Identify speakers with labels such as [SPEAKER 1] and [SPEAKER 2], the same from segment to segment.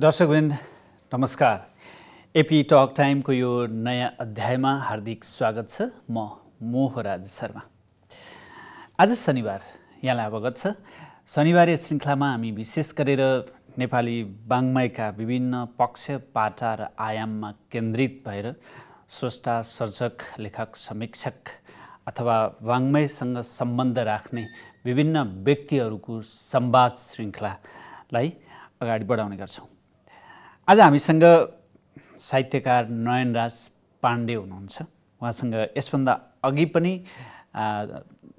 [SPEAKER 1] दर्शकवृन्द नमस्कार AP talk टाइमको यो नयाँ अध्यायमा हार्दिक स्वागत छ म मोहराज शर्मा आज शनिबार यहाँलाई अवगत छ शनिबारे श्रृङ्खलामा हामी विशेष गरेर नेपाली वाङ्मयका विभिन्न पक्ष पाटा र आयाममा केन्द्रित भएर स्रष्टा सर्जक लेखक समीक्षक अथवा वाङ्मयसँग सम्बन्ध राख्ने विभिन्न व्यक्तिहरूको संवाद श्रृङ्खलालाई अगाडि बढाउने गर्छौँ आज हामीसँग साहित्यकार नयनराज पाण्डे हुनुहुन्छ उहाँसँग यसभन्दा अघि पनि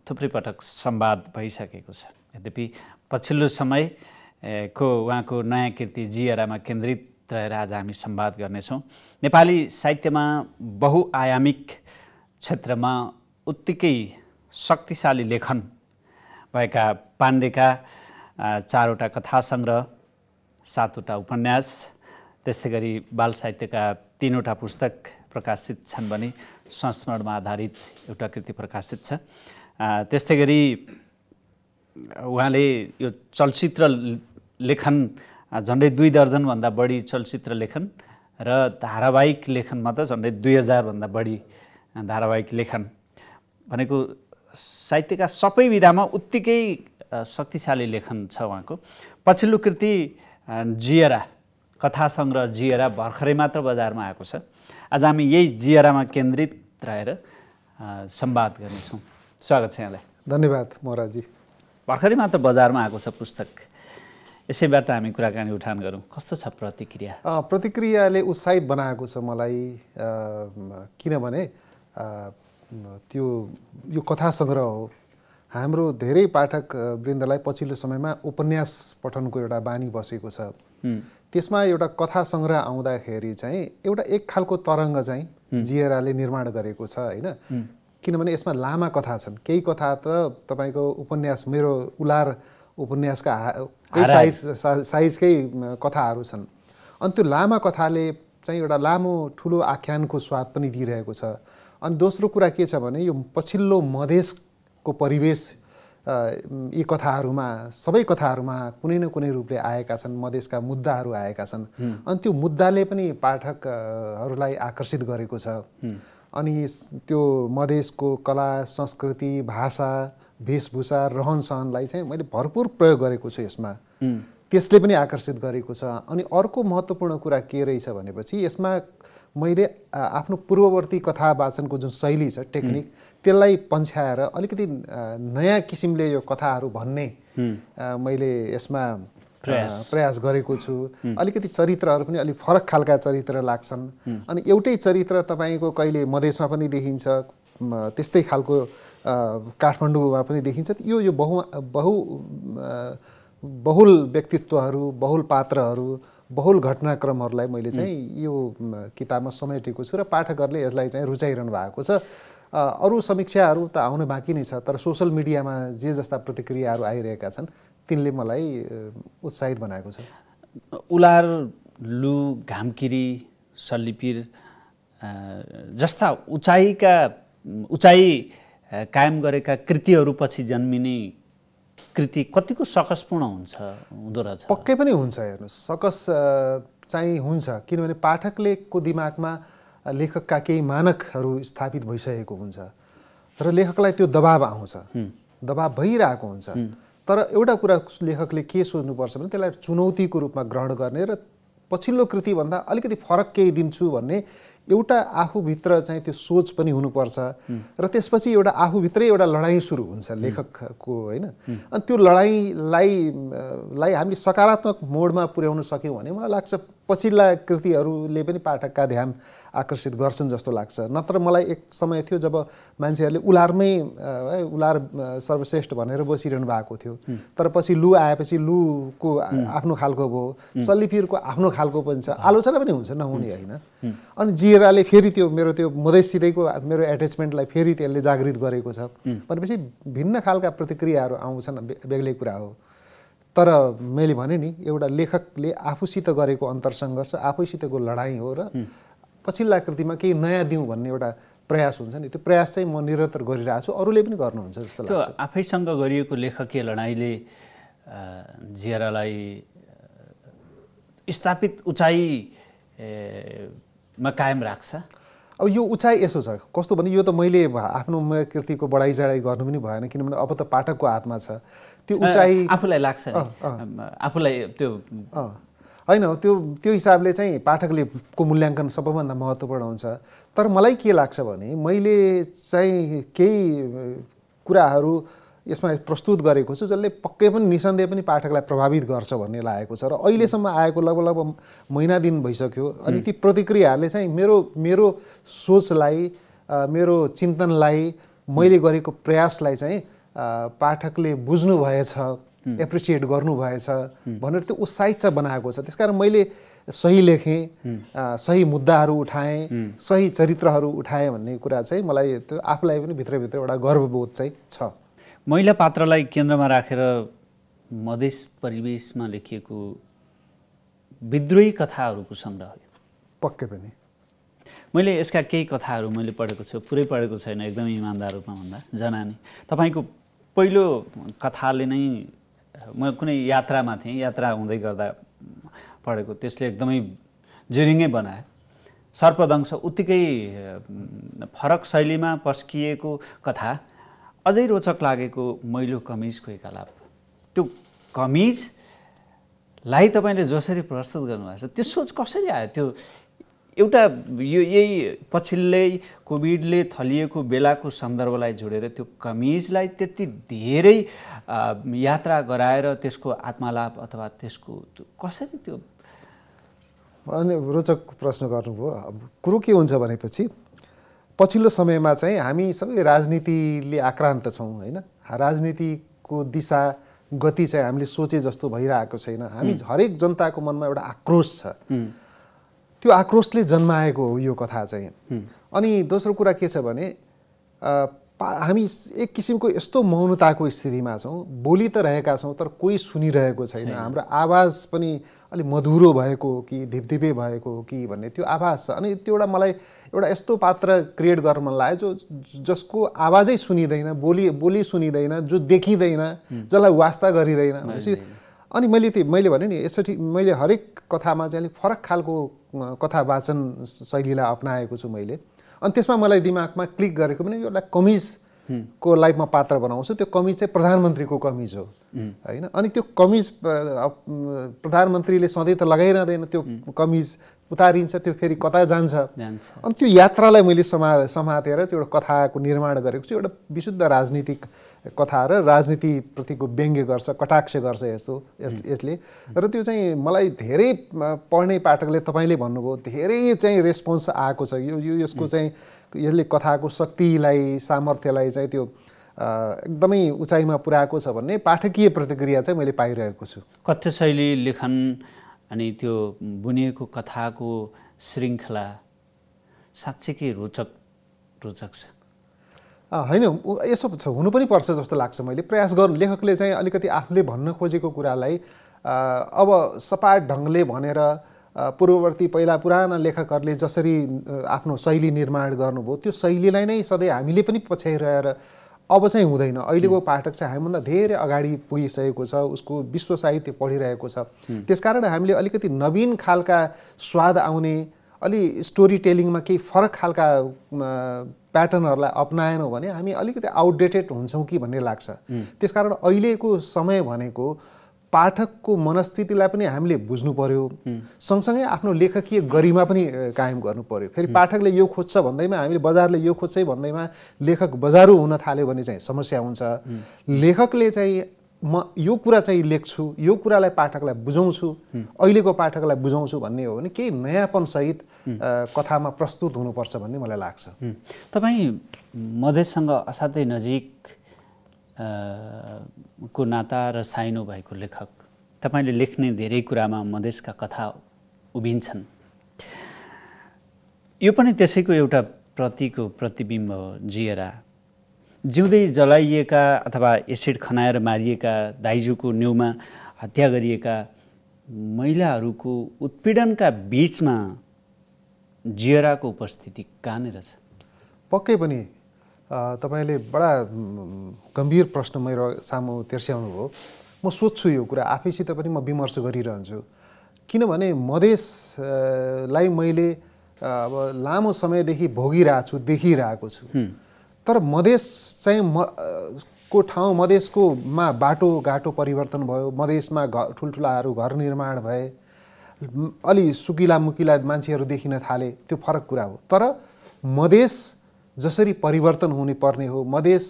[SPEAKER 1] थुप्रै पटक संवाद भइसकेको छ यद्यपि पछिल्लो समय को उहाँको नयाँ कृति जियरामा केन्द्रित रहेर आज हामी सम्वाद गर्नेछौँ नेपाली साहित्यमा बहुआयामिक क्षेत्रमा उत्तिकै शक्तिशाली लेखन भएका पाण्डेका चारवटा कथा सङ्ग्रह सातवटा उपन्यास त्यस्तै गरी बाल साहित्यका तिनवटा पुस्तक प्रकाशित छन् भने संस्मरणमा आधारित एउटा कृति प्रकाशित छ त्यस्तै गरी उहाँले यो चलचित्र लेखन झन्डै दुई दर्जनभन्दा बढी चलचित्र लेखन र धारावाहिक लेखनमा त झन्डै दुई हजारभन्दा बढी धारावाहिक लेखन भनेको साहित्यका सबै विधामा उत्तिकै शक्तिशाली लेखन छ उहाँको पछिल्लो कृति जियरा कथा सङ्ग्रह जिएरा भर्खरै मात्र बजारमा आएको छ आज हामी यही जिएरामा केन्द्रित रहेर सम्वाद गर्नेछौँ स्वागत छ यहाँलाई
[SPEAKER 2] धन्यवाद मोराजी
[SPEAKER 1] भर्खरै मात्र बजारमा आएको छ पुस्तक यसैबाट हामी कुराकानी उठान गरौँ कस्तो छ प्रतिक्रिया
[SPEAKER 2] प्रतिक्रियाले उत्साहित बनाएको छ मलाई किनभने त्यो यो कथा सङ्ग्रह हो हाम्रो धेरै पाठक वृन्दलाई पछिल्लो समयमा उपन्यास पठनको एउटा बानी बसेको छ त्यसमा एउटा कथा सङ्ग्रह आउँदाखेरि चाहिँ एउटा एक खालको तरङ्ग चाहिँ जिएराले निर्माण गरेको छ होइन किनभने यसमा लामा कथा छन् केही कथा त तपाईँको उपन्यास मेरो उलार उपन्यासका साइज सा साइजकै कथाहरू छन् अनि त्यो लामा कथाले चाहिँ एउटा लामो ठुलो आख्यानको स्वाद पनि दिइरहेको छ अनि दोस्रो कुरा के छ भने यो पछिल्लो मधेसको परिवेश यी कथाहरूमा सबै कथाहरूमा कुनै न कुनै रूपले आएका छन् मधेसका मुद्दाहरू आएका छन् अनि त्यो मुद्दाले पनि पाठकहरूलाई आकर्षित गरेको छ अनि त्यो मधेसको कला संस्कृति भाषा वेशभूषा रहन सहनलाई चाहिँ मैले भरपूर प्रयोग गरेको छु यसमा त्यसले पनि आकर्षित गरेको छ अनि अर्को महत्त्वपूर्ण कुरा के रहेछ भनेपछि यसमा मैले आफ्नो पूर्ववर्ती कथा वाचनको जुन शैली छ टेक्निक त्यसलाई पन्छ्याएर अलिकति नयाँ किसिमले यो कथाहरू भन्ने मैले यसमा प्रयास गरेको छु अलिकति चरित्रहरू पनि अलिक फरक खालका चरित्र लाग्छन् अनि एउटै चरित्र तपाईँको कहिले मधेसमा पनि देखिन्छ त्यस्तै खालको काठमाडौँमा पनि देखिन्छ यो यो बहु बहु बहुल व्यक्तित्वहरू बहुल पात्रहरू बहुल घटनाक्रमहरूलाई मैले चाहिँ यो किताबमा समेटेको छु र पाठकहरूले यसलाई चाहिँ रुचाइरहनु भएको छ अरू समीक्षाहरू त आउन बाँकी नै छ तर सोसल मिडियामा जे जस्ता प्रतिक्रियाहरू आइरहेका छन् तिनले मलाई उत्साहित बनाएको छ
[SPEAKER 1] उलार लु घामकिरी सल्लिपिर जस्ता उचाइका उचाइ कायम गरेका कृतिहरू पछि जन्मिने कृति कतिको सकसपूर्ण हुन्छ हुँदो रहेछ पक्कै पनि हुन्छ हेर्नुहोस् सकस चाहिँ हुन्छ किनभने पाठकलेको
[SPEAKER 2] दिमागमा लेखकका केही मानकहरू स्थापित भइसकेको हुन्छ र लेखकलाई त्यो दबाब आउँछ दबाब भइरहेको हुन्छ तर एउटा कुरा लेखकले के सोच्नुपर्छ भने त्यसलाई चुनौतीको रूपमा ग्रहण गर्ने र पछिल्लो कृतिभन्दा अलिकति फरक केही दिन्छु भन्ने एउटा आफूभित्र चाहिँ त्यो सोच पनि हुनुपर्छ र त्यसपछि एउटा आफूभित्रै एउटा लडाइँ सुरु हुन्छ लेखकको होइन अनि त्यो लडाइँलाई लाई हामीले सकारात्मक मोडमा पुर्याउन सक्यौँ भने मलाई लाग्छ पछिल्ला कृतिहरूले पनि पाठकका ध्यान आकर्षित गर्छन् जस्तो लाग्छ नत्र मलाई एक समय थियो जब मान्छेहरूले उलारमै उलार सर्वश्रेष्ठ भनेर बसिरहनु भएको थियो तर पछि लु आएपछि लुको आफ्नो खालको भयो सल्लिफिरको आफ्नो खालको पनि छ आलोचना पनि हुन्छ नहुने होइन अनि जिएराले फेरि त्यो मेरो त्यो मधेसिधैको मेरो एट्याचमेन्टलाई फेरि त्यसले जागृत गरेको छ भनेपछि भिन्न खालका प्रतिक्रियाहरू आउँछन् बेग्लै कुरा हो तर मैले भने नि एउटा लेखकले आफूसित गरेको अन्तरसङ्घर्ष आफैसितको लडाइँ हो र पछिल्ला कृतिमा केही नयाँ दिउँ भन्ने एउटा प्रयास हुन्छ नि त्यो प्रयास चाहिँ म निरन्तर गरिरहेको छु अरूले पनि गर्नुहुन्छ जस्तो लाग्छ
[SPEAKER 1] आफैसँग गरिएको लेखकीय लडाइँले जिएरालाई स्थापित उचाइ मा कायम राख्छ
[SPEAKER 2] अब यो उचाइ यसो छ कस्तो भने यो त मैले आफ्नो कृतिको बढाइ चढाइ गर्नु पनि भएन किनभने अब त पाठकको हातमा छ त्यो उचाइ आफूलाई
[SPEAKER 1] लाग्छ आफूलाई त्यो
[SPEAKER 2] होइन त्यो त्यो हिसाबले चाहिँ पाठकले को मूल्याङ्कन सबैभन्दा महत्त्वपूर्ण हुन्छ तर मलाई के लाग्छ भने मैले चाहिँ केही कुराहरू यसमा प्रस्तुत गरेको छु जसले पक्कै पनि निसन्देह पनि पाठकलाई प्रभावित गर्छ भन्ने लागेको छ र अहिलेसम्म आएको लगभग लगभग महिना दिन भइसक्यो अनि ती प्रतिक्रियाहरूले चाहिँ मेरो मेरो सोचलाई मेरो चिन्तनलाई मैले गरेको प्रयासलाई चाहिँ पाठकले बुझ्नु भएछ एप्रिसिएट गर्नुभएछ भनेर त्यो उत्साहित बनाएको छ त्यसकारण मैले सही लेखेँ सही मुद्दाहरू उठाएँ सही चरित्रहरू उठाएँ भन्ने कुरा चाहिँ मलाई त्यो आफूलाई पनि भित्रभित्र एउटा
[SPEAKER 1] गर्वबोध चाहिँ छ महिला पात्रलाई केन्द्रमा राखेर मधेस परिवेशमा लेखिएको विद्रोही कथाहरूको सङ्ग्रह पक्कै पनि मैले यसका केही कथाहरू मैले पढेको छु पुरै पढेको छैन एकदमै इमान्दार रूपमा भन्दा जनानी तपाईँको पहिलो कथाले नै म कुनै यात्रामा थिएँ यात्रा हुँदै गर्दा पढेको त्यसले एकदमै जिरिङै बनायो सर्पदंश उत्तिकै फरक शैलीमा पस्किएको कथा अझै रोचक लागेको मैलो कमिजको एकलाप त्यो कमिजलाई तपाईँले जसरी प्रस्तुत गर्नुभएको छ त्यो सोच कसरी आयो त्यो एउटा यो यही पछिल्लै कोभिडले थलिएको बेलाको सन्दर्भलाई जोडेर त्यो कमिजलाई त्यति धेरै यात्रा गराएर त्यसको आत्मालाप अथवा त्यसको कसरी त्यो
[SPEAKER 2] अनि रोचक प्रश्न गर्नुभयो अब कुरो के हुन्छ भनेपछि पछिल्लो समयमा चाहिँ हामी सबै राजनीतिले आक्रान्त छौँ होइन राजनीतिको दिशा गति चाहिँ हामीले सोचे जस्तो भइरहेको छैन हामी हरेक जनताको मनमा एउटा आक्रोश छ त्यो आक्रोशले जन्माएको हो यो कथा चाहिँ अनि दोस्रो कुरा के छ भने हामी एक किसिमको यस्तो मौनताको स्थितिमा छौँ बोली त रहेका छौँ तर कोही सुनिरहेको छैन हाम्रो आवाज पनि अलिक मधुरो भएको हो कि धिपधिपे भएको हो कि भन्ने त्यो आभास छ अनि त्यो एउटा मलाई एउटा यस्तो पात्र क्रिएट गर्न मन लाग्यो जो जसको आवाजै सुनिँदैन बोली बोली सुनिँदैन जो देखिँदैन जसलाई वास्ता गरिँदैन भनेपछि अनि मैले त्यो मैले भने नि यसरी मैले हरेक कथामा चाहिँ अलिक फरक खालको कथा वाचन शैलीलाई अप्नाएको छु मैले अनि त्यसमा मलाई दिमागमा क्लिक गरेको पनि एउटा कमिज को लाइफमा पात्र बनाउँछु त्यो कमिज चाहिँ प्रधानमन्त्रीको कमिज हो होइन अनि त्यो कमिज प्रधानमन्त्रीले सधैँ त लगाइरहँदैन त्यो कमिज उतारिन्छ त्यो फेरि कता जान्छ अनि त्यो यात्रालाई मैले समा समातेर त्यो एउटा कथाको निर्माण गरेको छु एउटा विशुद्ध राजनीतिक कथा र राजनीतिप्रतिको व्यङ्ग्य गर्छ कटाक्ष गर्छ यस्तो यसले र त्यो चाहिँ मलाई धेरै पढ्ने पाठकले तपाईँले भन्नुभयो धेरै चाहिँ रेस्पोन्स आएको छ यो यसको चाहिँ यसले कथाको शक्तिलाई सामर्थ्यलाई चाहिँ त्यो एकदमै उचाइमा पुऱ्याएको छ भन्ने पाठकीय प्रतिक्रिया चाहिँ मैले पाइरहेको छु
[SPEAKER 1] कथ्य शैली लेखन अनि त्यो बुनिएको कथाको श्रृङ्खला के रोचक रोचक छ
[SPEAKER 2] होइन यसो छ हुनु पनि पर्छ जस्तो लाग्छ मैले प्रयास गर्नु लेखकले चाहिँ अलिकति आफूले भन्न खोजेको कुरालाई अब सपाट ढङ्गले भनेर पूर्ववर्ती पहिला पुराना लेखकहरूले जसरी आफ्नो शैली निर्माण गर्नुभयो त्यो शैलीलाई नै सधैँ हामीले पनि पछ्याइरहेर अब चाहिँ हुँदैन अहिलेको पाठक चाहिँ हामीभन्दा धेरै अगाडि पुगिसकेको छ उसको विश्व साहित्य पढिरहेको छ त्यसकारण हामीले अलिकति नवीन खालका स्वाद आउने अलि स्टोरी टेलिङमा केही फरक खालका प्याटर्नहरूलाई अप्नाएनौँ भने हामी अलिकति आउटडेटेड हुन्छौँ कि भन्ने लाग्छ त्यसकारण अहिलेको समय भनेको पाठकको मनस्थितिलाई पनि हामीले बुझ्नु पऱ्यो सँगसँगै आफ्नो लेखकीय गरिमा पनि कायम गर्नु पऱ्यो फेरि पाठकले यो खोज्छ भन्दैमा हामीले बजारले यो खोज्छ भन्दैमा लेखक बजारु हुन थाल्यो भने चाहिँ समस्या हुन्छ लेखकले चाहिँ म यो कुरा चाहिँ लेख्छु यो कुरालाई पाठकलाई बुझाउँछु अहिलेको पाठकलाई बुझाउँछु भन्ने हो भने केही नयाँपनसहित कथामा प्रस्तुत हुनुपर्छ भन्ने मलाई लाग्छ
[SPEAKER 1] तपाईँ मधेससँग असाध्यै नजिक को नाता र साइनो भएको लेखक तपाईँले लेख्ने धेरै कुरामा मधेसका कथा उभिन्छन् यो पनि त्यसैको एउटा प्रतिको प्रतिबिम्ब हो जिएरा जिउँदै जलाइएका अथवा एसिड खनाएर मारिएका दाइजुको न्युमा हत्या गरिएका महिलाहरूको उत्पीडनका बिचमा जियराको उपस्थिति कहाँनिर छ पक्कै पनि
[SPEAKER 2] तपाईँले बडा गम्भीर प्रश्न मेरो सामु भयो म सोध्छु यो कुरा आफैसित पनि म विमर्श गरिरहन्छु किनभने मधेसलाई मैले अब लामो समयदेखि भोगिरहेको छु देखिरहेको छु तर मधेस चाहिँ म को ठाउँ मधेसकोमा बाटोघाटो परिवर्तन भयो मधेसमा घर ठुल्ठुलाहरू घर निर्माण भए अलि सुकिला मुकिला मान्छेहरू देखिन थाले त्यो फरक कुरा हो तर मधेस जसरी परिवर्तन हुने पर्ने हो मधेस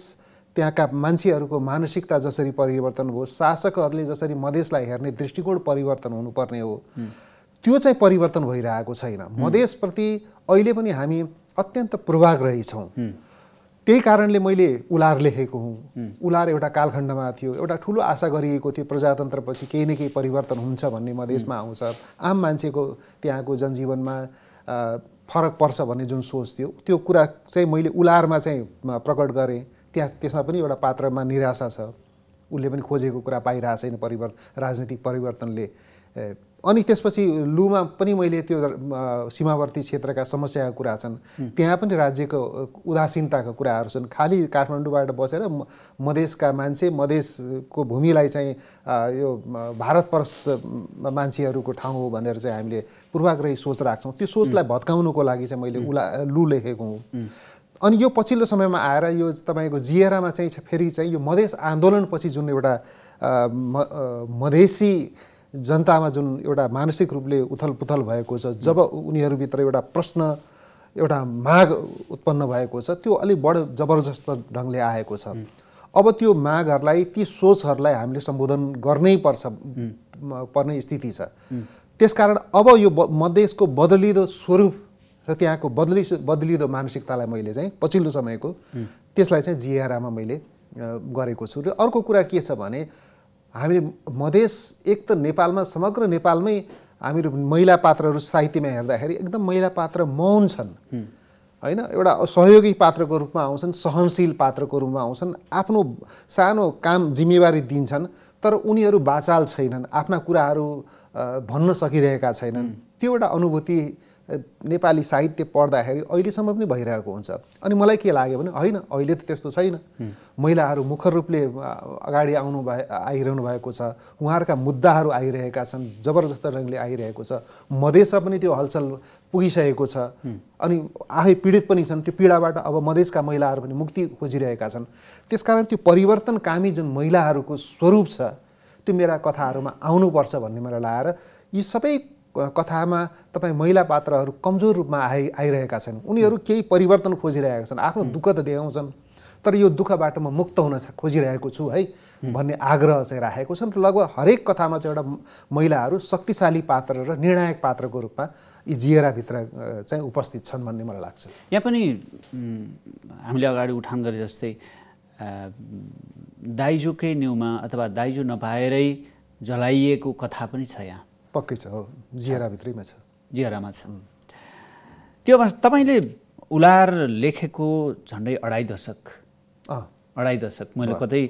[SPEAKER 2] त्यहाँका मान्छेहरूको मानसिकता जसरी परिवर्तन हो शासकहरूले जसरी मधेसलाई हेर्ने दृष्टिकोण परिवर्तन हुनुपर्ने हो त्यो चाहिँ परिवर्तन भइरहेको छैन मधेसप्रति अहिले पनि हामी अत्यन्त पूर्वाग्रही छौँ त्यही कारणले मैले उलार लेखेको हुँ उलार एउटा कालखण्डमा थियो एउटा ठुलो आशा गरिएको थियो प्रजातन्त्रपछि केही न केही परिवर्तन हुन्छ भन्ने मधेसमा आउँछ आम मान्छेको त्यहाँको जनजीवनमा फरक पर्छ भन्ने जुन सोच थियो त्यो कुरा चाहिँ मैले उलारमा चाहिँ प्रकट गरेँ त्यहाँ त्यसमा पनि एउटा पात्रमा निराशा छ उसले पनि खोजेको कुरा पाइरहेको छैन परिवर्तन राजनीतिक परिवर्तनले अनि त्यसपछि लुमा पनि मैले त्यो सीमावर्ती क्षेत्रका समस्याका कुरा छन् त्यहाँ पनि राज्यको उदासीनताको कुराहरू छन् खालि काठमाडौँबाट बसेर मधेसका मान्छे मधेसको भूमिलाई चाहिँ यो भारतपरस्त मान्छेहरूको ठाउँ हो भनेर चाहिँ हामीले पूर्वाग्रही सोच राख्छौँ त्यो सोचलाई भत्काउनुको लागि चाहिँ मैले उला लु लेखेको हुँ अनि यो पछिल्लो समयमा आएर यो तपाईँको जिएरामा चाहिँ फेरि चाहिँ यो मधेस आन्दोलनपछि जुन एउटा मधेसी जनतामा जुन एउटा मानसिक रूपले उथल पुथल भएको छ जब उनीहरूभित्र एउटा प्रश्न एउटा माग उत्पन्न भएको छ त्यो अलिक बढ जबरजस्त ढङ्गले आएको छ अब त्यो मागहरूलाई ती सोचहरूलाई हामीले सम्बोधन गर्नै पर्छ पर्ने स्थिति छ त्यसकारण अब यो मधेसको बदलिँदो स्वरूप र त्यहाँको बदलि बदलिँदो मानसिकतालाई मैले चाहिँ पछिल्लो समयको त्यसलाई चाहिँ जियारामा मैले गरेको छु र अर्को कुरा के छ भने हामीले मधेस एक त नेपालमा समग्र नेपालमै हामीहरू महिला पात्रहरू साहित्यमा हेर्दाखेरि एकदम महिला पात्र मौन छन् होइन एउटा सहयोगी पात्रको रूपमा आउँछन् सहनशील पात्रको रूपमा आउँछन् आफ्नो सानो काम जिम्मेवारी दिन्छन् तर उनीहरू बाचाल छैनन् आफ्ना कुराहरू भन्न सकिरहेका छैनन् त्यो एउटा अनुभूति नेपाली साहित्य पढ्दाखेरि अहिलेसम्म पनि भइरहेको हुन्छ अनि मलाई के लाग्यो भने होइन अहिले त त्यस्तो छैन महिलाहरू मुखर रूपले अगाडि आउनु भए आइरहनु भएको छ उहाँहरूका मुद्दाहरू आइरहेका छन् जबरजस्त ढङ्गले आइरहेको छ मधेसमा पनि त्यो हलचल पुगिसकेको छ अनि आफै पीडित पनि छन् त्यो पीडाबाट अब मधेसका महिलाहरू पनि मुक्ति खोजिरहेका छन् त्यसकारण त्यो परिवर्तनकामी जुन महिलाहरूको स्वरूप छ त्यो मेरा कथाहरूमा आउनुपर्छ भन्ने मलाई लागेर यी सबै कथामा तपाईँ महिला पात्रहरू कमजोर रूपमा आइ आइरहेका छन् उनीहरू केही परिवर्तन खोजिरहेका छन् आफ्नो दुःख त देखाउँछन् तर यो दुःखबाट म मुक्त हुन खोजिरहेको छु है भन्ने आग्रह चाहिँ राखेको छन् र लगभग हरेक कथामा चाहिँ एउटा महिलाहरू शक्तिशाली पात्र र निर्णायक पात्रको रूपमा यी जिएराभित्र चाहिँ
[SPEAKER 1] उपस्थित छन् भन्ने मलाई लाग्छ यहाँ पनि हामीले अगाडि उठान गरे जस्तै दाइजोकै न्युमा अथवा दाइजो नपाएरै जलाइएको कथा पनि छ यहाँ पक्कै छ हो छ जियरामा छ त्यो तपाईँले उलार लेखेको झन्डै अढाई दशक अढाई दशक मैले कतै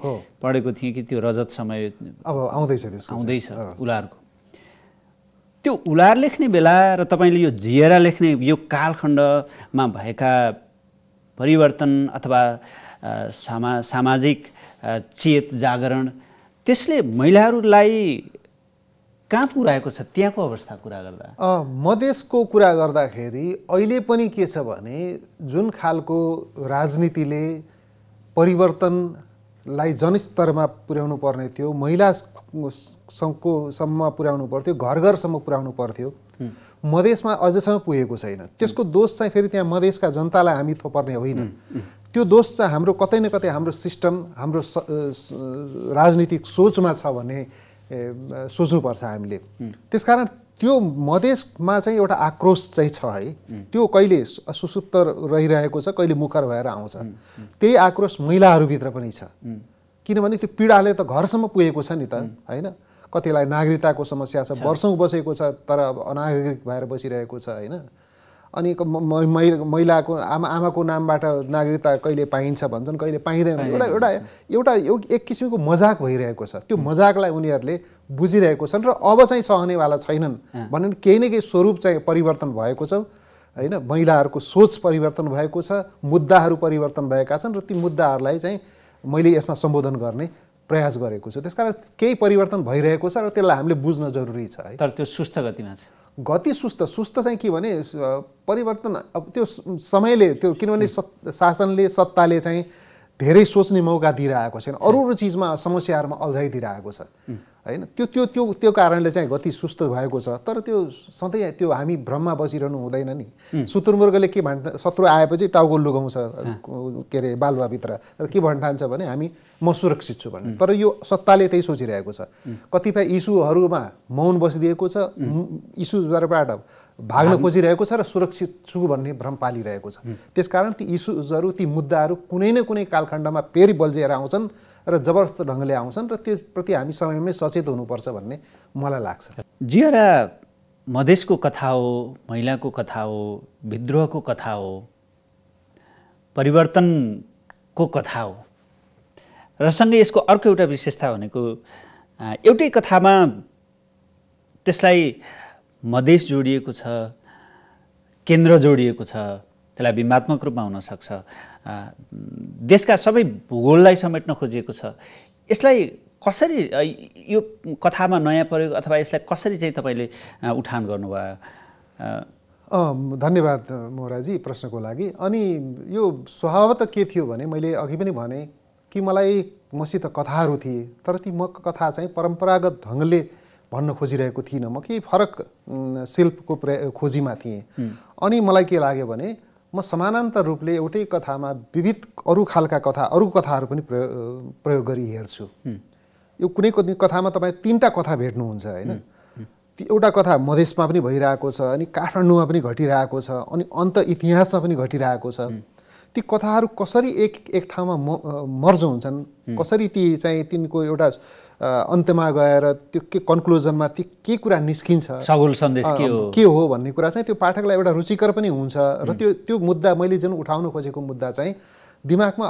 [SPEAKER 1] पढेको थिएँ कि त्यो रजत समय
[SPEAKER 2] अब आउँदैछ आउँदैछ
[SPEAKER 1] उलारको त्यो उलार लेख्ने बेला र तपाईँले यो जिएरा लेख्ने यो कालखण्डमा भएका परिवर्तन अथवा सामा सामाजिक चेत जागरण त्यसले महिलाहरूलाई कहाँ पुऱ्याएको छ त्यहाँको अवस्था कुरा गर्दा
[SPEAKER 2] मधेसको कुरा गर्दाखेरि अहिले पनि के छ भने जुन खालको राजनीतिले परिवर्तनलाई जनस्तरमा पुर्याउनु पर्ने थियो महिला सङ्घको सम्म पुर्याउनु पर्थ्यो घर घरसम्म पुर्याउनु पर्थ्यो मधेसमा अझसम्म पुगेको छैन त्यसको दोष चाहिँ फेरि त्यहाँ मधेसका जनतालाई हामी थोपर्ने होइन त्यो दोष चाहिँ हाम्रो कतै न कतै हाम्रो सिस्टम हाम्रो राजनीतिक सोचमा छ भने सोच्नुपर्छ हामीले त्यसकारण त्यो मधेसमा चाहिँ एउटा आक्रोश चाहिँ छ है त्यो कहिले सुसुप्त रहिरहेको छ कहिले मुखर भएर आउँछ त्यही आक्रोश महिलाहरूभित्र पनि छ किनभने त्यो पीडाले त घरसम्म पुगेको छ नि त होइन कतिलाई नागरिकताको समस्या छ वर्षौँ बसेको छ तर अब अनागरिक भएर बसिरहेको छ होइन अनि महिलाको आमा आमाको नामबाट नागरिकता कहिले पाइन्छ भन्छन् कहिले पाइँदैन एउटा एउटा एउटा एक किसिमको मजाक भइरहेको छ त्यो मजाकलाई उनीहरूले बुझिरहेको छन् र अब चाहिँ सहनेवाला छैनन् भने केही न केही स्वरूप चाहिँ परिवर्तन भएको छ होइन महिलाहरूको सोच परिवर्तन भएको छ मुद्दाहरू परिवर्तन भएका छन् र ती मुद्दाहरूलाई चाहिँ मैले यसमा सम्बोधन गर्ने प्रयास गरेको छु त्यसकारण केही परिवर्तन भइरहेको छ र त्यसलाई हामीले बुझ्न जरुरी छ है तर त्यो सुस्त गतिमा छ गति सुस्त सुस्त चाहिँ के भने परिवर्तन अब त्यो समयले त्यो किनभने सत् शासनले सत्ताले चाहिँ धेरै सोच्ने मौका दिइरहेको छैन अरू अरू चिजमा समस्याहरूमा अल्झाइदिइरहेको छ होइन त्यो त्यो त्यो त्यो कारणले चाहिँ गति सुस्त भएको छ तर त्यो सधैँ त्यो हामी भ्रममा बसिरहनु हुँदैन नि सुतुरमुर्गले के भन् शत्रु आएपछि टाउको लुगाउँछ के अरे बालुवाभित्र तर के भन्ठान्छ भने हामी म सुरक्षित छु भन्ने तर यो सत्ताले त्यही सोचिरहेको छ कतिपय इस्युहरूमा मौन बसिदिएको छ इस्युजहरूबाट भाग्न खोजिरहेको छ र सुरक्षित छु भन्ने भ्रम पालिरहेको छ त्यसकारण ती इस्युजहरू ती मुद्दाहरू कुनै न कुनै कालखण्डमा फेरि बल्झिएर आउँछन् र जबरजस्त ढङ्गले आउँछन् र त्यसप्रति हामी समयमै सचेत हुनुपर्छ भन्ने मलाई लाग्छ
[SPEAKER 1] जियरा मधेसको कथा हो महिलाको कथा हो विद्रोहको कथा हो परिवर्तनको कथा हो र सँगै यसको अर्को एउटा विशेषता भनेको एउटै कथामा त्यसलाई मधेस जोडिएको छ केन्द्र जोडिएको छ त्यसलाई विमात्मक रूपमा हुनसक्छ देशका सबै भूगोललाई समेट्न खोजिएको छ यसलाई कसरी यो कथामा नयाँ प्रयोग अथवा यसलाई कसरी चाहिँ तपाईँले उठान गर्नुभयो
[SPEAKER 2] धन्यवाद मोराजी प्रश्नको लागि अनि यो स्वभाव त के थियो भने मैले अघि पनि भने कि मलाई मसित कथाहरू थिए तर ती म कथा चाहिँ परम्परागत ढङ्गले भन्न खोजिरहेको थिइनँ म केही फरक शिल्पको प्र खोजीमा थिएँ अनि मलाई के लाग्यो भने म समानान्तर रूपले एउटै कथामा विविध अरू खालका कथा अरू कथाहरू पनि प्रयोग प्रयोग गरी हेर्छु यो कुनै कुनै कथामा तपाईँ तिनवटा कथा भेट्नुहुन्छ होइन एउटा कथा मधेसमा पनि भइरहेको छ अनि काठमाडौँमा पनि घटिरहेको छ अनि अन्त इतिहासमा पनि घटिरहेको छ ती कथाहरू कसरी एक एक ठाउँमा मर्ज हुन्छन् कसरी ती चाहिँ तिनको एउटा अन्त्यमा गएर त्यो के कन्क्लुजनमा त्यो के कुरा निस्किन्छ सगुल सन्देश के हो के हो भन्ने कुरा चाहिँ त्यो पाठकलाई एउटा रुचिकर पनि हुन्छ र त्यो त्यो मुद्दा मैले जुन उठाउन खोजेको मुद्दा चाहिँ दिमागमा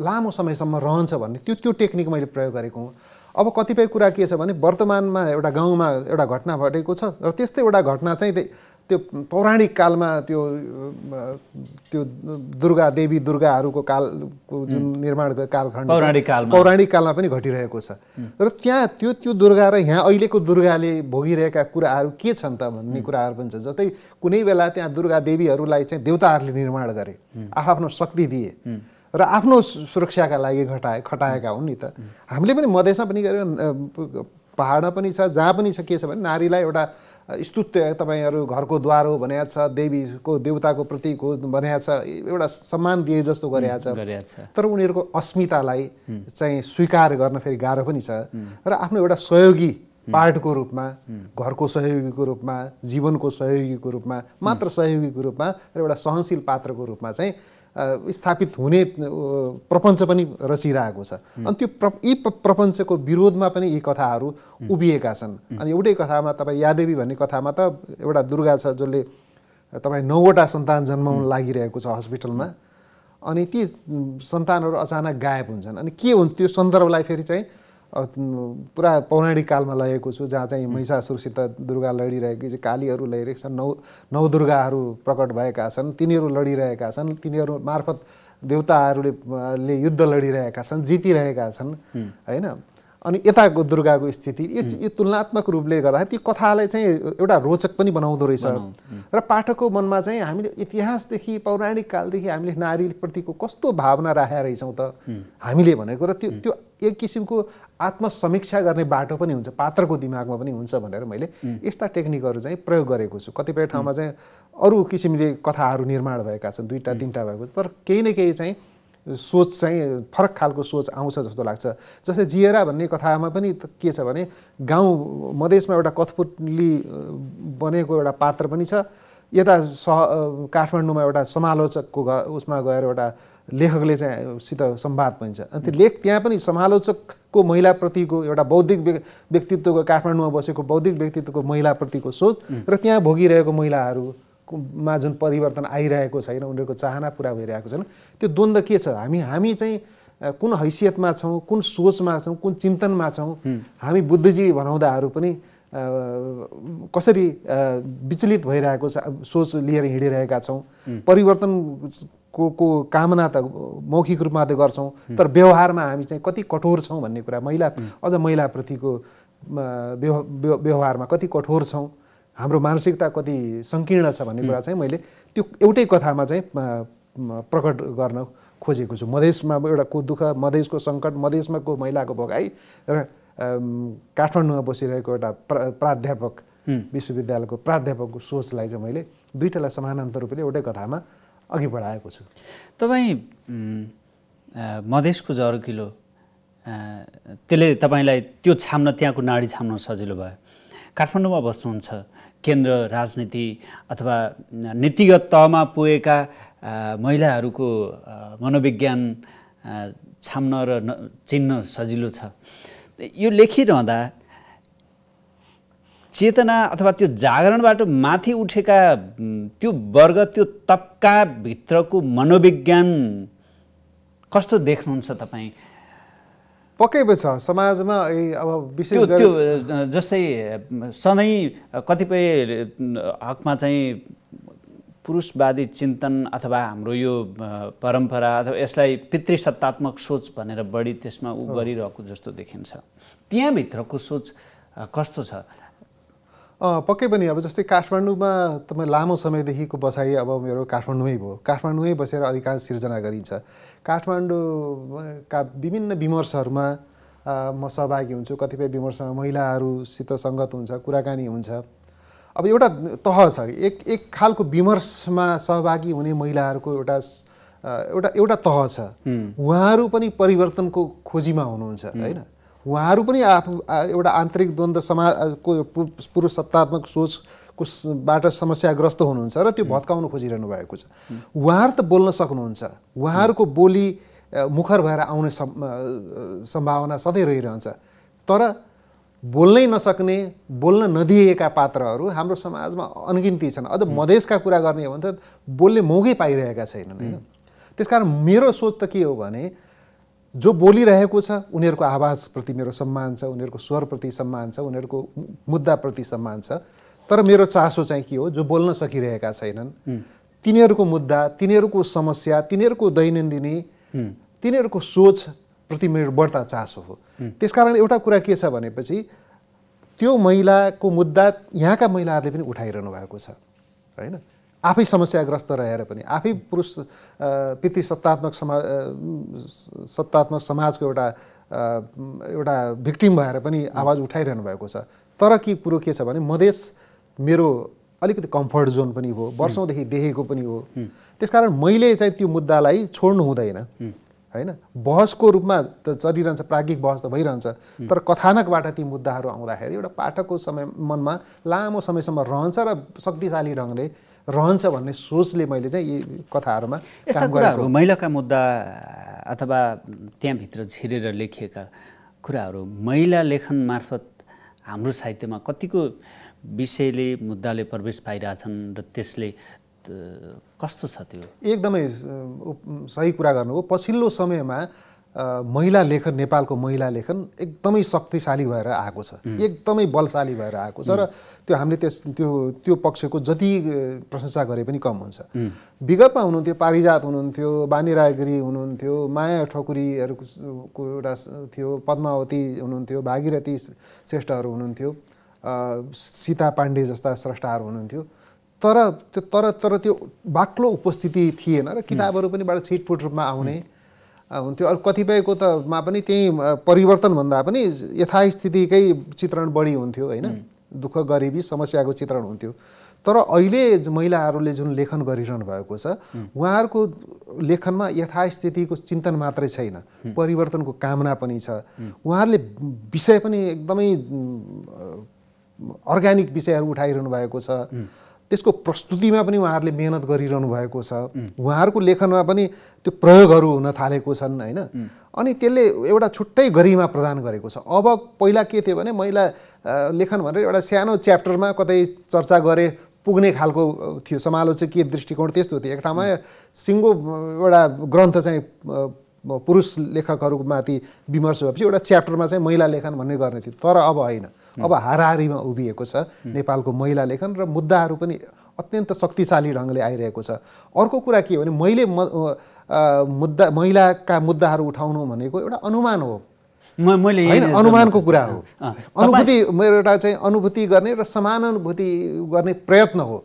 [SPEAKER 2] लामो समयसम्म रहन्छ भन्ने त्यो त्यो टेक्निक मैले प्रयोग गरेको हुँ अब कतिपय कुरा के छ भने वर्तमानमा एउटा गाउँमा एउटा घटना घटेको छ र त्यस्तै एउटा घटना चाहिँ त्यो पौराणिक कालमा त्यो त्यो दुर्गा देवी दुर्गाहरूको कालको जुन निर्माण कालखण्ड पौराणिक काल पौराणिक कालमा पनि घटिरहेको छ र त्यहाँ त्यो त्यो दुर्गा र यहाँ अहिलेको दुर्गाले भोगिरहेका कुराहरू के छन् त भन्ने कुराहरू पनि छ जस्तै कुनै बेला त्यहाँ दुर्गा देवीहरूलाई चाहिँ देवताहरूले निर्माण गरे आफ्नो शक्ति दिए र आफ्नो सुरक्षाका लागि घटाए खटाएका हुन् नि त हामीले पनि मधेसमा पनि गऱ्यो पहाडमा पनि छ जहाँ पनि छ के छ भने नारीलाई एउटा स्तुत्य तपाईँहरू घरको द्वार हो भनेको छ देवीको देवताको प्रतीक हो भनेको छ एउटा सम्मान दिए जस्तो गरेका
[SPEAKER 3] छ
[SPEAKER 2] तर उनीहरूको अस्मितालाई चाहिँ स्वीकार गर्न फेरि गाह्रो पनि छ र आफ्नो एउटा सहयोगी पार्टको रूपमा घरको सहयोगीको रूपमा जीवनको सहयोगीको रूपमा मात्र सहयोगीको रूपमा र एउटा सहनशील पात्रको रूपमा चाहिँ स्थापित हुने प्रपञ्च पनि रचिरहेको छ अनि त्यो प्र यी प्रपञ्चको विरोधमा पनि यी कथाहरू उभिएका छन् अनि एउटै कथामा तपाईँ यादेवी भन्ने कथामा त एउटा दुर्गा छ जसले तपाईँ नौवटा सन्तान जन्माउन लागिरहेको छ हस्पिटलमा अनि ती सन्तानहरू अचानक गायब हुन्छन् अनि के हुन् त्यो सन्दर्भलाई फेरि चाहिँ पुरा पौराणिक कालमा लगेको छु जहाँ चाहिँ महिषासुरसित दुर्गा लडिरहेकी चाहिँ कालीहरू लडिरहेको छन् नौ नौ दुर्गाहरू प्रकट भएका छन् तिनीहरू लडिरहेका छन् तिनीहरू मार्फत देवताहरूले युद्ध लडिरहेका छन् जितिरहेका छन् होइन अनि यताको दुर्गाको स्थिति यो यो तुलनात्मक रूपले गर्दाखेरि त्यो कथालाई चाहिँ एउटा रोचक पनि बनाउँदो रहेछ र पाठकको मनमा चाहिँ हामीले इतिहासदेखि पौराणिक कालदेखि हामीले नारीप्रतिको कस्तो भावना राखेका रहेछौँ त हामीले भनेको र त्यो त्यो एक किसिमको आत्मसमीक्षा गर्ने बाटो पनि हुन्छ पात्रको दिमागमा पनि हुन्छ भनेर मैले यस्ता टेक्निकहरू चाहिँ प्रयोग गरेको छु कतिपय ठाउँमा चाहिँ अरू किसिमले कथाहरू निर्माण भएका छन् दुईवटा तिनवटा भएको तर केही न केही चाहिँ सोच चाहिँ फरक खालको सोच आउँछ जस्तो लाग्छ जस्तै जिएरा भन्ने कथामा पनि के छ भने गाउँ मधेसमा एउटा कथपुतली बनेको एउटा पात्र पनि छ यता सह काठमाडौँमा एउटा समालोचकको घ उसमा गएर एउटा लेखकले चाहिँ सित सम्वाद पनि छ अनि त्यो लेख त्यहाँ पनि समालोचकको महिलाप्रतिको एउटा बौद्धिक व्यक्तित्वको काठमाडौँमा बसेको बौद्धिक व्यक्तित्वको महिलाप्रतिको सोच र त्यहाँ भोगिरहेको महिलाहरू मा जुन परिवर्तन आइरहेको छैन उनीहरूको चाहना पुरा भइरहेको छैन त्यो द्वन्द्व के छ हामी हामी चाहिँ कुन हैसियतमा छौँ कुन सोचमा छौँ कुन चिन्तनमा छौँ हामी बुद्धिजीवी भनाउँदाहरू पनि कसरी विचलित भइरहेको छ सोच लिएर हिँडिरहेका छौँ परिवर्तन को को कामना त मौखिक रूपमा त गर्छौँ तर व्यवहारमा हामी चाहिँ कति कठोर छौँ भन्ने कुरा महिला अझ महिलाप्रतिको व्यवहारमा कति कठोर छौँ हाम्रो मानसिकता कति सङ्कीर्ण छ भन्ने कुरा चाहिँ मैले त्यो एउटै कथामा चाहिँ प्रकट गर्न खोजेको छु मधेसमा एउटा को दुःख मधेसको सङ्कट मधेसमा को महिलाको भोगाई र काठमाडौँमा बसिरहेको एउटा प्रा प्राध्यापक विश्वविद्यालयको प्राध्यापकको सोचलाई चाहिँ मैले दुइटालाई समानान्तर रूपले एउटै
[SPEAKER 1] कथामा अघि बढाएको छु तपाईँ मधेसको जर्किलो त्यसले तपाईँलाई त्यो छाम्न त्यहाँको नाडी छाम्न सजिलो भयो काठमाडौँमा बस्नुहुन्छ केन्द्र राजनीति अथवा नीतिगत तहमा पुगेका महिलाहरूको मनोविज्ञान छाम्न र चिन्न सजिलो छ यो लेखिरहँदा चेतना अथवा त्यो जागरणबाट माथि उठेका त्यो वर्ग त्यो तबकाभित्रको मनोविज्ञान कस्तो देख्नुहुन्छ तपाईँ
[SPEAKER 2] पक्कै पो छ समाजमा अब विशेष त्यो
[SPEAKER 1] जस्तै सधैँ कतिपय हकमा चाहिँ पुरुषवादी चिन्तन अथवा हाम्रो यो परम्परा अथवा यसलाई पितृसत्तात्मक सोच भनेर बढी त्यसमा उ गरिरहेको जस्तो देखिन्छ त्यहाँभित्रको सोच कस्तो छ
[SPEAKER 2] पक्कै पनि अब जस्तै काठमाडौँमा तपाईँ लामो समयदेखिको बसाइ अब मेरो काठमाडौँमै भयो काठमाडौँमै बसेर अधिकांश सिर्जना गरिन्छ काठमाडौँका विभिन्न विमर्शहरूमा म सहभागी हुन्छु कतिपय विमर्शमा महिलाहरूसित सङ्गत हुन्छ कुराकानी हुन्छ अब एउटा तह छ एक एक खालको विमर्शमा सहभागी हुने महिलाहरूको एउटा एउटा एउटा तह छ उहाँहरू पनि परिवर्तनको खोजीमा हुनुहुन्छ होइन उहाँहरू पनि आफू एउटा आन्तरिक द्वन्द समाजको पुरुष सत्तात्मक सोचको बाट समस्याग्रस्त हुनुहुन्छ र त्यो भत्काउन खोजिरहनु भएको छ उहाँहरू त बोल्न सक्नुहुन्छ उहाँहरूको बोली मुखर भएर आउने सम्भावना सधैँ रहिरहन्छ तर बोल्नै नसक्ने बोल्न नदिएका पात्रहरू हाम्रो समाजमा अनगिन्ती छन् अझ मधेसका कुरा गर्ने हो भने त बोल्ने मौकै पाइरहेका छैनन् होइन त्यसकारण मेरो सोच त के हो भने जो बोलिरहेको छ उनीहरूको आवाजप्रति मेरो सम्मान छ उनीहरूको स्वरप्रति सम्मान छ उनीहरूको मुद्दाप्रति सम्मान छ तर मेरो चासो चाहिँ के हो जो बोल्न सकिरहेका छैनन् तिनीहरूको मुद्दा तिनीहरूको समस्या तिनीहरूको दैनन्दिनी तिनीहरूको सोचप्रति मेरो बढ्ता चासो हो त्यसकारण एउटा कुरा के छ भनेपछि त्यो महिलाको मुद्दा यहाँका महिलाहरूले पनि उठाइरहनु भएको छ होइन आफै समस्याग्रस्त रहेर पनि आफै पुरुष पितृ सत्तात्मक समा सत्तात्मक समाजको एउटा एउटा भिक्टिम भएर पनि आवाज उठाइरहनु भएको छ तर के कुरो के छ भने मधेस मेरो अलिकति कम्फर्ट जोन पनि हो वर्षौँदेखि देखेको पनि हो त्यसकारण मैले चाहिँ त्यो मुद्दालाई छोड्नु हुँदैन होइन बहसको रूपमा त चलिरहन्छ प्राज्ञिक बहस त भइरहन्छ तर कथानकबाट ती मुद्दाहरू आउँदाखेरि एउटा पाठकको समय मनमा लामो समयसम्म रहन्छ र शक्तिशाली ढङ्गले रहन्छ भन्ने सोचले मैले
[SPEAKER 1] चाहिँ यी कथाहरूमा यस्ता कुराहरू महिलाका मुद्दा अथवा त्यहाँभित्र छिरेर लेखिएका कुराहरू महिला लेखन मार्फत हाम्रो साहित्यमा कतिको विषयले मुद्दाले प्रवेश पाइरहेछन् र त्यसले कस्तो छ त्यो
[SPEAKER 2] एकदमै सही कुरा गर्नुभयो पछिल्लो समयमा महिला लेखन नेपालको महिला लेखन एकदमै शक्तिशाली भएर आएको छ एकदमै बलशाली भएर आएको छ र त्यो हामीले त्यस त्यो त्यो पक्षको जति प्रशंसा गरे पनि कम हुन्छ विगतमा हुनुहुन्थ्यो पारिजात हुनुहुन्थ्यो बानी रायगिरी हुनुहुन्थ्यो माया ठकुरीहरूको एउटा थियो पद्मावती हुनुहुन्थ्यो भागीरथी श्रेष्ठहरू हुनुहुन्थ्यो सीता पाण्डे जस्ता स्रष्टाहरू हुनुहुन्थ्यो तर त्यो तर तर त्यो बाक्लो उपस्थिति थिएन र किताबहरू पनि बडा छिटफुट रूपमा आउने हुन्थ्यो अरू कतिपयको मा पनि त्यही परिवर्तन भन्दा पनि यथास्थितिकै चित्रण बढी हुन्थ्यो होइन दुःख गरिबी समस्याको चित्रण हुन्थ्यो तर अहिले महिलाहरूले जुन लेखन गरिरहनु भएको छ उहाँहरूको लेखनमा यथास्थितिको चिन्तन मात्रै छैन परिवर्तनको कामना पनि छ उहाँहरूले विषय पनि एकदमै अर्ग्यानिक विषयहरू उठाइरहनु भएको छ त्यसको प्रस्तुतिमा पनि उहाँहरूले मेहनत गरिरहनु भएको छ उहाँहरूको लेखनमा पनि त्यो प्रयोगहरू हुन थालेको छन् होइन अनि त्यसले एउटा छुट्टै गरिमा प्रदान गरेको छ अब पहिला के थियो भने महिला लेखन भनेर एउटा सानो च्याप्टरमा कतै चर्चा गरे पुग्ने खालको थियो समालोचकीय दृष्टिकोण त्यस्तो थियो एक ठाउँमा सिङ्गो एउटा ग्रन्थ चाहिँ पुरुष लेखकहरूमाथि विमर्श भएपछि एउटा च्याप्टरमा चाहिँ महिला लेखन भन्ने गर्ने थियो तर अब होइन अब हाराहारीमा उभिएको छ नेपालको महिला लेखन र मुद्दाहरू पनि अत्यन्त शक्तिशाली ढङ्गले आइरहेको छ अर्को कुरा के हो भने मैले मुद्दा महिलाका मुद्दाहरू उठाउनु भनेको एउटा अनुमान हो
[SPEAKER 1] मैले होइन अनुमानको कुरा हो अनुभूति
[SPEAKER 2] मेरो एउटा चाहिँ अनुभूति गर्ने र समानुभूति गर्ने प्रयत्न हो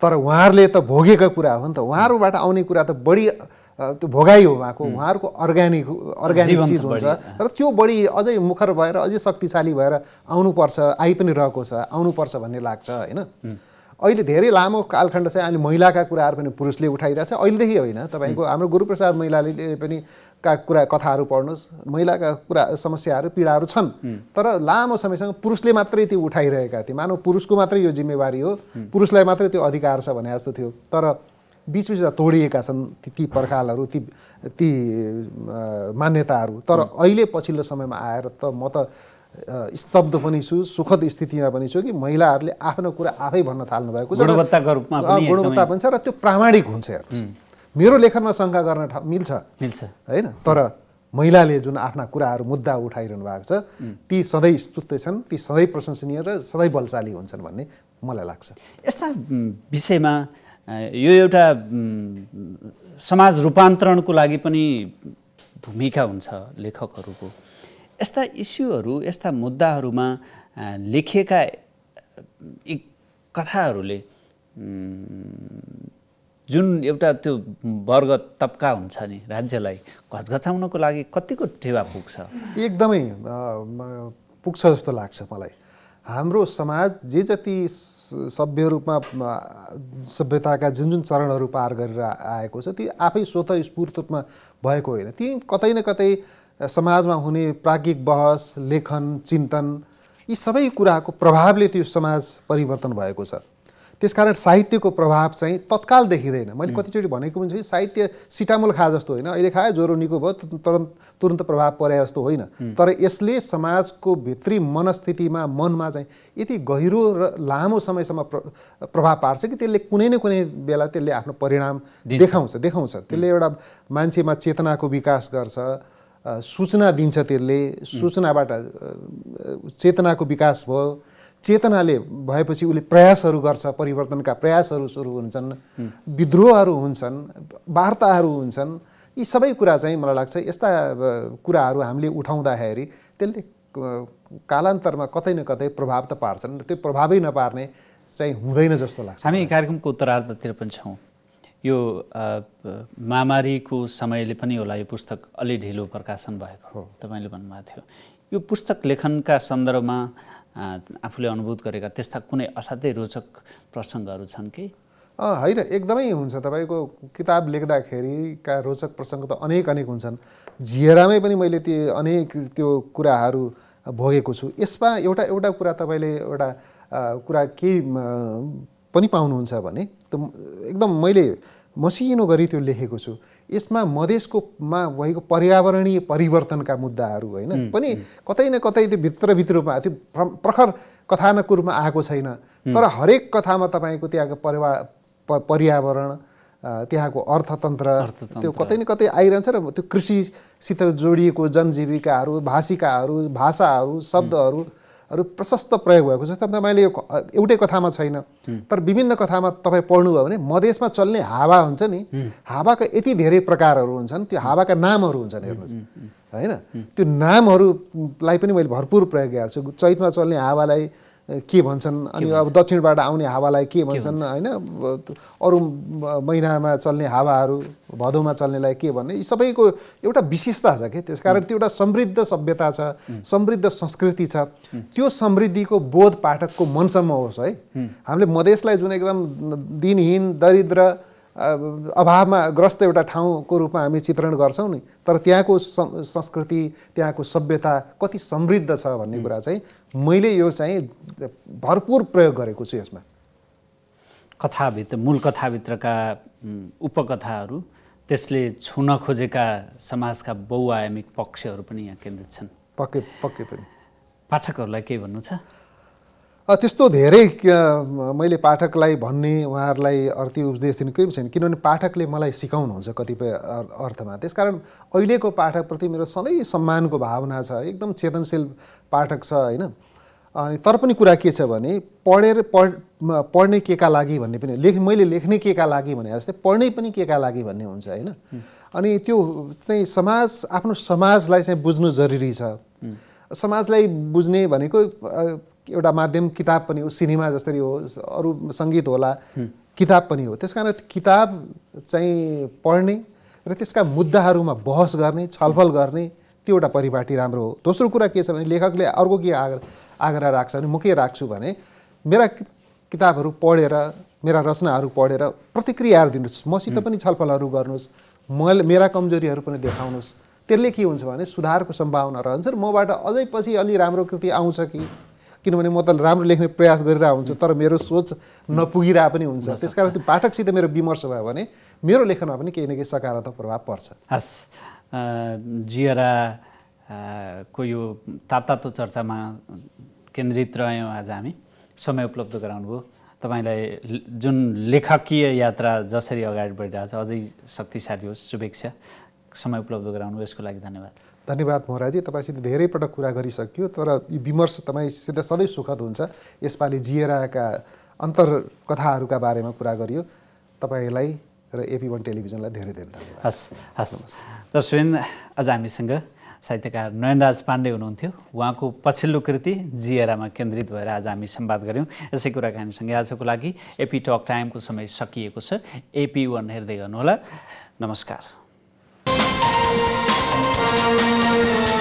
[SPEAKER 2] तर उहाँहरूले त भोगेका कुरा हो नि त उहाँहरूबाट आउने कुरा त बढी त्यो भोगाई हो उहाँको उहाँहरूको अर्ग्यानिक अर्ग्यानिक चिज हुन्छ र त्यो बढी अझै मुखर भएर अझै शक्तिशाली भएर आउनुपर्छ आइ पनि रहेको छ आउनुपर्छ भन्ने लाग्छ होइन अहिले धेरै लामो कालखण्ड चाहिँ अहिले महिलाका कुराहरू पनि पुरुषले उठाइरहेको छ अहिलेदेखि होइन तपाईँको हाम्रो गुरुप्रसाद महिलाले पनि का कुरा कथाहरू पढ्नुहोस् महिलाका कुरा समस्याहरू पीडाहरू छन् तर लामो समयसँग पुरुषले मात्रै त्यो उठाइरहेका थिए मानव पुरुषको मात्रै यो जिम्मेवारी हो पुरुषलाई मात्रै त्यो अधिकार छ भने जस्तो थियो तर बिचबिचमा तोडिएका छन् ती ती पर्खालहरू ती ती मान्यताहरू तर अहिले पछिल्लो समयमा आएर त म त स्तब्ध पनि छु सुखद स्थितिमा पनि छु कि महिलाहरूले आफ्नो कुरा आफै भन्न थाल्नु भएको छ गुणवत्ताको रूपमा गुणवत्ता पनि छ र त्यो प्रामाणिक हुन्छ हेर्नुहोस् मेरो लेखनमा शङ्का गर्न मिल्छ मिल्छ होइन तर महिलाले जुन आफ्ना कुराहरू मुद्दा उठाइरहनु भएको छ ती सधैँ स्तुत्य छन् ती सधैँ प्रशंसनीय र सधैँ
[SPEAKER 1] बलशाली हुन्छन् भन्ने मलाई लाग्छ यस्ता विषयमा यो एउटा समाज रूपान्तरणको लागि पनि भूमिका हुन्छ लेखकहरूको यस्ता इस्युहरू यस्ता मुद्दाहरूमा लेखिएका कथाहरूले जुन एउटा त्यो वर्ग तप्का हुन्छ नि राज्यलाई घचघचाउनको लागि कतिको टेवा पुग्छ
[SPEAKER 2] एकदमै पुग्छ जस्तो लाग्छ मलाई हाम्रो समाज जे जति सभ्य रूपमा सभ्यताका जुन जुन चरणहरू पार गरेर आएको छ ती आफै स्वत स्फूर्त रूपमा भएको होइन ती कतै न कतै समाजमा हुने प्राज्ञिक बहस लेखन चिन्तन यी सबै कुराको प्रभावले त्यो समाज परिवर्तन भएको छ त्यसकारण साहित्यको प्रभाव चाहिँ तत्काल देखिँदैन मैले कतिचोटि भनेको पनि छु साहित्य सिटामोल खा जस्तो होइन अहिले खायो ज्वरो निको भयो तुरन्त तुरन्त प्रभाव परे जस्तो होइन तर यसले समाजको भित्री मनस्थितिमा मनमा चाहिँ यति गहिरो र लामो समयसम्म प्रभाव पार्छ कि त्यसले कुनै न कुनै बेला त्यसले आफ्नो परिणाम देखाउँछ देखाउँछ त्यसले एउटा मान्छेमा चेतनाको विकास गर्छ सूचना दिन्छ त्यसले सूचनाबाट चेतनाको विकास भयो चेतनाले भएपछि उसले प्रयासहरू गर्छ परिवर्तनका प्रयासहरू सुरु हुन्छन् विद्रोहहरू हुन्छन् वार्ताहरू हुन्छन् यी सबै कुरा चाहिँ मलाई लाग्छ यस्ता कुराहरू हामीले उठाउँदाखेरि त्यसले कालान्तरमा कतै न कतै प्रभाव त पार्छन् त्यो प्रभावै नपार्ने चाहिँ हुँदैन जस्तो
[SPEAKER 1] लाग्छ हामी कार्यक्रमको उत्तरार्धतिर पनि छौँ यो महामारीको समयले पनि होला यो पुस्तक अलि ढिलो प्रकाशन भएको हो तपाईँले भन्नुभएको थियो यो पुस्तक लेखनका सन्दर्भमा आफूले अनुभूत गरेका त्यस्ता कुनै असाध्यै रोचक प्रसङ्गहरू छन् कि
[SPEAKER 2] होइन एकदमै
[SPEAKER 1] हुन्छ तपाईँको
[SPEAKER 2] किताब लेख्दाखेरिका रोचक प्रसङ्ग त अनेक अनेक हुन्छन् झिरामै पनि मैले ती अनेक त्यो कुराहरू भोगेको छु यसमा एउटा एउटा कुरा तपाईँले एउटा कुरा केही पनि पाउनुहुन्छ भने एकदम मैले मसिनो गरी त्यो लेखेको छु यसमा मा भएको पर्यावरणीय परिवर्तनका मुद्दाहरू होइन पनि कतै न कतै त्यो भित्रभित्रमा त्यो प्रखर कथानक रूपमा आएको छैन तर हरेक कथामा तपाईँको त्यहाँको परिवा पर्यावरण त्यहाँको अर्थतन्त्र त्यो कतै न कतै आइरहन्छ र त्यो कृषिसित जोडिएको जनजीविकाहरू भाषिकाहरू भाषाहरू शब्दहरू हरू प्रशस्त प्रयोग भएको छ जस्तै मैले यो एउटै कथामा छैन तर विभिन्न कथामा तपाईँ पढ्नुभयो भने मधेसमा चल्ने हावा हुन्छ नि हावाका यति धेरै प्रकारहरू हुन्छन् त्यो हावाका नामहरू हुन्छन् हेर्नुहोस् होइन त्यो नामहरूलाई पनि मैले भरपुर प्रयोग गरेको छु चैतमा चल्ने हावालाई के भन्छन् अनि अब दक्षिणबाट आउने हावालाई के भन्छन् होइन अरू महिनामा चल्ने हावाहरू भदौमा चल्नेलाई के भन्ने यी सबैको एउटा विशेषता छ कि त्यस कारण त्यो एउटा समृद्ध सभ्यता छ समृद्ध संस्कृति छ त्यो समृद्धिको बोध पाठकको मनसम्म होस् है हामीले मधेसलाई जुन एकदम दिनहीन दरिद्र अभावमा ग्रस्त एउटा ठाउँको रूपमा हामी चित्रण गर्छौँ नि तर त्यहाँको संस्कृति त्यहाँको सभ्यता कति समृद्ध छ भन्ने कुरा चाहिँ मैले यो चाहिँ
[SPEAKER 1] भरपुर प्रयोग गरेको छु यसमा कथाभित्र मूल कथाभित्रका उपकथाहरू त्यसले छुन खोजेका समाजका बहुआयामिक पक्षहरू पनि यहाँ केन्द्रित छन् पक्कै पक्कै पनि पाठकहरूलाई के भन्नु छ त्यस्तो
[SPEAKER 2] धेरै मैले पाठकलाई भन्ने उहाँहरूलाई अर्थी उपदेश दिने केही छैन किनभने पाठकले मलाई सिकाउनुहुन्छ कतिपय अर्थमा त्यसकारण अहिलेको पाठकप्रति मेरो सधैँ सम्मानको भावना छ एकदम चेतनशील पाठक छ होइन अनि तर पनि कुरा के छ भने पढेर पढ पढ्ने के का लागि भन्ने पनि लेख मैले लेख्ने के का लागि भने जस्तै पढ्ने पनि के का लागि भन्ने हुन्छ होइन अनि त्यो चाहिँ समाज आफ्नो समाजलाई चाहिँ बुझ्नु जरुरी छ समाजलाई बुझ्ने भनेको एउटा माध्यम किताब पनि हो सिनेमा जसरी हो अरू सङ्गीत होला किताब पनि हो त्यस कारण किताब चाहिँ पढ्ने र त्यसका मुद्दाहरूमा बहस गर्ने छलफल गर्ने त्यो एउटा परिपाटी राम्रो हो दोस्रो कुरा के छ भने लेखकले अर्को के आग्र आग्रह राख्छ भने म के राख्छु भने मेरा किताबहरू पढेर मेरा रचनाहरू पढेर प्रतिक्रियाहरू दिनुहोस् मसित पनि छलफलहरू गर्नुहोस् म मेरा कमजोरीहरू पनि देखाउनुहोस् त्यसले के हुन्छ भने सुधारको सम्भावना रहन्छ र मबाट अझै पछि अलि राम्रो कृति आउँछ कि किनभने म त राम्रो लेख्ने प्रयास गरिरहेको हुन्छु तर मेरो सोच नपुगिरहेको पनि हुन्छ त्यस कारण त्यो पाठकसित मेरो विमर्श भयो भने
[SPEAKER 1] मेरो लेखनमा पनि केही न केही सकारात्मक प्रभाव पर्छ हस् जियरा को यो तातो चर्चामा केन्द्रित रह्यौँ आज हामी समय उपलब्ध गराउनु भयो तपाईँलाई जुन लेखकीय यात्रा जसरी अगाडि छ अझै शक्तिशाली होस् शुभेच्छा समय उपलब्ध गराउनु यसको लागि धन्यवाद धन्यवाद
[SPEAKER 2] महराजी तपाईँसित धेरै पटक कुरा गरिसकियो तर यी विमर्श तपाईँसित सधैँ सुखद हुन्छ यसपालि जिएराका कथाहरूका बारेमा कुरा गरियो तपाईँलाई र
[SPEAKER 1] एपी वान टेलिभिजनलाई धेरै धेरै धन्यवाद हस् हस् दर्शविन आज हामीसँग साहित्यकार नयनराज पाण्डे हुनुहुन्थ्यो उहाँको पछिल्लो कृति जिएरामा केन्द्रित भएर आज हामी सम्वाद गऱ्यौँ यसै कुराकानीसँगै आजको लागि एपी टक टाइमको समय सकिएको छ एपी वान हेर्दै गर्नुहोला नमस्कार Música